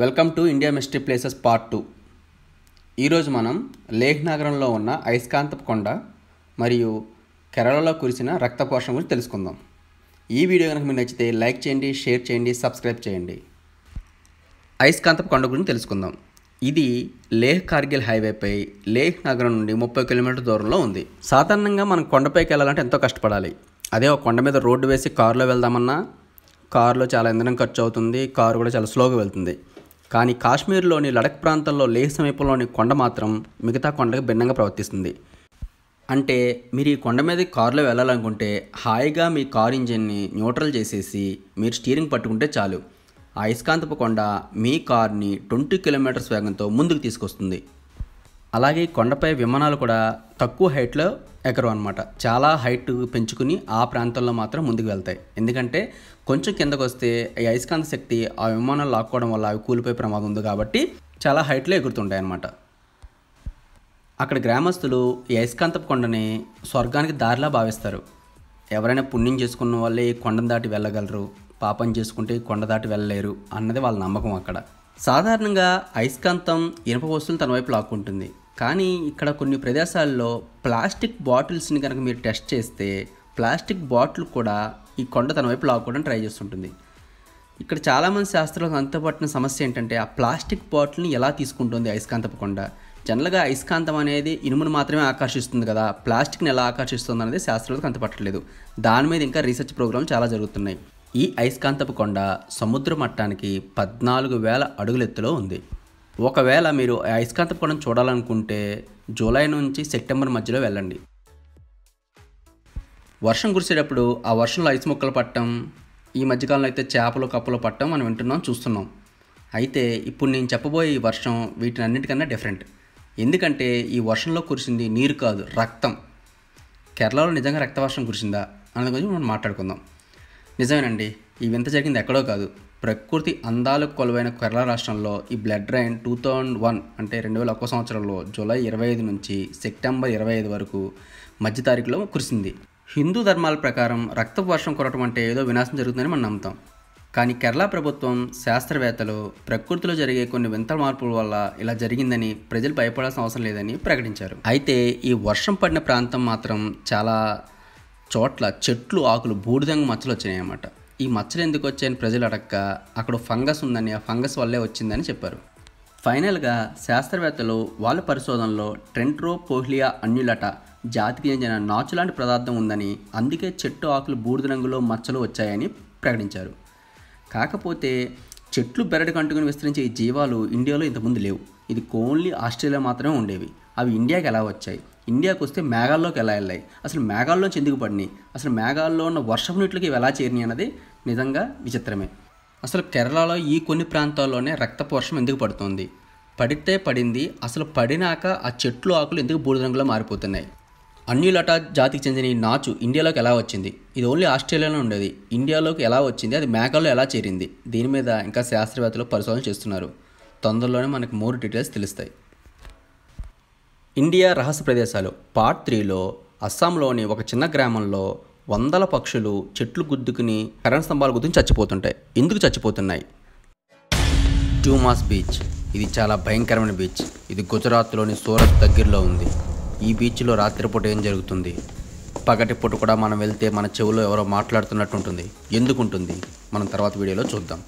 welcome to India mystery places part two ఈరోజు మనం లేహ్ నగరంలో ఉన్న అయస్కాంత కొండ మరియు కేరళలో కురిసిన రక్తపోషణ గురించి తెలుసుకుందాం ఈ వీడియో కనుక మీరు నచ్చితే లైక్ చేయండి షేర్ చేయండి సబ్స్క్రైబ్ చేయండి అయస్కాంత కొండ గురించి తెలుసుకుందాం ఇది లేహ్ కార్గిల్ హైవేపై లేహ్ నగరం నుండి ముప్పై కిలోమీటర్ దూరంలో ఉంది సాధారణంగా మనం కొండపైకి వెళ్ళాలంటే ఎంతో కష్టపడాలి అదే ఒక కొండ మీద రోడ్డు వేసి కారులో వెళ్దామన్నా కారులో చాలా ఇంధనం ఖర్చు అవుతుంది కారు కూడా చాలా స్లోగా వెళ్తుంది కానీ కాశ్మీర్లోని లడక్ ప్రాంతంలో లేహ్ సమీపంలోని కొండ మాత్రం మిగతా కొండకు భిన్నంగా ప్రవర్తిస్తుంది అంటే మీరు ఈ కొండ మీద కారులో వెళ్ళాలనుకుంటే హాయిగా మీ కార్ ఇంజిన్ని న్యూట్రల్ చేసేసి మీరు స్టీరింగ్ పట్టుకుంటే చాలు ఆ ఇస్కాంతపు కొండ మీ కార్ని ట్వంటీ కిలోమీటర్స్ వేగంతో ముందుకు తీసుకొస్తుంది అలాగే కొండపై విమానాలు కూడా తక్కువ హైట్లో ఎగరవు అనమాట చాలా హైట్ పెంచుకుని ఆ ప్రాంతంలో మాత్రం ముందుకు వెళ్తాయి ఎందుకంటే కొంచెం కిందకు వస్తే ఈ అయస్కాంత శక్తి ఆ విమానాలు లాక్కోవడం వల్ల అవి కూలిపోయే ప్రమాదం ఉంది కాబట్టి చాలా హైట్లో ఎగురుతుంటాయి అనమాట అక్కడ గ్రామస్తులు ఈ అయస్కాంత కొండని స్వర్గానికి దారిలా భావిస్తారు ఎవరైనా పుణ్యం చేసుకున్న వాళ్ళే ఈ కొండను దాటి వెళ్ళగలరు పాపం చేసుకుంటే కొండ దాటి వెళ్ళలేరు అన్నది వాళ్ళ నమ్మకం అక్కడ సాధారణంగా అయస్కాంతం ఇనుప వస్తువులు తన వైపు లాక్కుంటుంది కానీ ఇక్కడ కొన్ని ప్రదేశాల్లో ప్లాస్టిక్ బాటిల్స్ని కనుక మీరు టెస్ట్ చేస్తే ప్లాస్టిక్ బాటిల్ కూడా ఈ కొండ తన వైపు లాక్కోవడం ట్రై చేస్తుంటుంది ఇక్కడ చాలామంది శాస్త్రజ్ఞులకు అంతపట్టిన సమస్య ఏంటంటే ఆ ప్లాస్టిక్ బాటిల్ని ఎలా తీసుకుంటుంది అయస్కాంతపు కొండ జనరల్గా అయస్కాంతం అనేది ఇనుమును మాత్రమే ఆకర్షిస్తుంది కదా ప్లాస్టిక్ని ఎలా ఆకర్షిస్తుంది అనేది శాస్త్రాలకు అంతపట్టలేదు దాని మీద ఇంకా రీసెర్చ్ ప్రోగ్రాం చాలా జరుగుతున్నాయి ఈ అయస్కాంతపు కొండ సముద్ర మట్టానికి పద్నాలుగు వేల అడుగులెత్తులో ఉంది ఒకవేళ మీరు అయస్కాంత కోణం చూడాలనుకుంటే జూలై నుంచి సెప్టెంబర్ మధ్యలో వెళ్ళండి వర్షం కురిసేటప్పుడు ఆ వర్షంలో ఐస్ మొక్కలు పట్టడం ఈ మధ్యకాలంలో అయితే చేపలు కప్పలు పట్టడం మనం వింటున్నాం చూస్తున్నాం అయితే ఇప్పుడు నేను చెప్పబోయే ఈ వర్షం వీటిని అన్నిటికన్నా డిఫరెంట్ ఎందుకంటే ఈ వర్షంలో కురిసింది నీరు కాదు రక్తం కేరళలో నిజంగా రక్తవర్షం కురిసిందా అన్నది గురించి మనం మాట్లాడుకుందాం నిజమేనండి ఈ వింత జరిగింది ఎక్కడో కాదు ప్రకృతి అందాలకు కొలువైన కేరళ రాష్ట్రంలో ఈ blood rain two thousand one అంటే రెండు వేల ఒక్క సంవత్సరంలో జూలై ఇరవై ఐదు నుంచి సెప్టెంబర్ ఇరవై ఐదు వరకు మధ్య తారీఖులో కురిసింది హిందూ ధర్మాల ప్రకారం రక్తపు వర్షం కొరటం అంటే ఏదో వినాశం జరుగుతుందని మనం నమ్ముతాం కానీ కేరళ ప్రభుత్వం శాస్త్రవేత్తలు ప్రకృతిలో జరిగే కొన్ని వింత మార్పుల వల్ల ఇలా జరిగిందని ప్రజలు భయపడాల్సిన అవసరం లేదని ప్రకటించారు అయితే ఈ వర్షం పడిన ప్రాంతం మాత్రం చాలా చోట్ల చెట్లు ఆకులు బూడిదంగా మచ్చలు వచ్చినాయి అన్నమాట ఈ మచ్చలు ఎందుకు వచ్చాయని ప్రజలు అడక్క అక్కడ ఫంగస్ ఉందని ఆ ఫంగస్ వల్లే వచ్చిందని చెప్పారు ఫైనల్గా శాస్త్రవేత్తలు వాళ్ళ పరిశోధనలో ట్రెంట్రో పోహ్లియా అన్యులట జాతికి చెందిన నాచు లాంటి పదార్థం ఉందని అందుకే చెట్టు ఆకులు బూడిద రంగులో మచ్చలు వచ్చాయని ప్రకటించారు కాకపోతే చెట్లు బెరడు కంటుకుని విస్తరించే ఈ జీవాలు ఇండియాలో ఇంతకుముందు లేవు ఇది ఓన్లీ ఆస్ట్రేలియా మాత్రమే ఉండేవి అవి ఇండియాకి ఎలా వచ్చాయి ఇండియాకి వస్తే మేఘాల్లోకి ఎలా వెళ్ళాయి అసలు మేఘాల్లోంచి ఎందుకు పడినాయి అసలు మేఘాల్లో ఉన్న వర్షపు నీటికి ఎలా చేరినాయి అన్నది నిజంగా విచిత్రమే అసలు కేరళలో ఈ కొన్ని ప్రాంతాల్లోనే రక్తపు ఎందుకు పడుతుంది పడితే పడింది అసలు పడినాక ఆ చెట్లు ఆకులు ఎందుకు బూడిద రంగులో మారిపోతున్నాయి అన్యులట జాతికి చెందిన ఈ నాచు ఇండియాలోకి ఎలా వచ్చింది ఇది ఓన్లీ ఆస్ట్రేలియాలో ఉండేది ఇండియాలోకి ఎలా వచ్చింది అది మేఘాల్లో ఎలా చేరింది దీని మీద ఇంకా శాస్త్రవేత్తలు పరిశోధన చేస్తున్నారు తొందరలోనే మనకు మోర్ డీటెయిల్స్ తెలుస్తాయి ఇండియా రహస్య ప్రదేశాలు పార్ట్ త్రీలో అస్సాంలోని ఒక చిన్న గ్రామంలో వందల పక్షులు చెట్లు గుద్దుకుని కరెంట్ స్తంభాల గుద్దుకుని చచ్చిపోతుంటాయి ఎందుకు చచ్చిపోతున్నాయి ట్యూమాస్ బీచ్ ఇది చాలా భయంకరమైన బీచ్ ఇది గుజరాత్లోని సూరత్ దగ్గరలో ఉంది ఈ బీచ్లో రాత్రిపూట ఏం జరుగుతుంది పగటిపూట కూడా మనం వెళ్తే మన చెవిలో ఎవరో మాట్లాడుతున్నట్టు ఉంటుంది ఎందుకుంటుంది మనం తర్వాత వీడియోలో చూద్దాం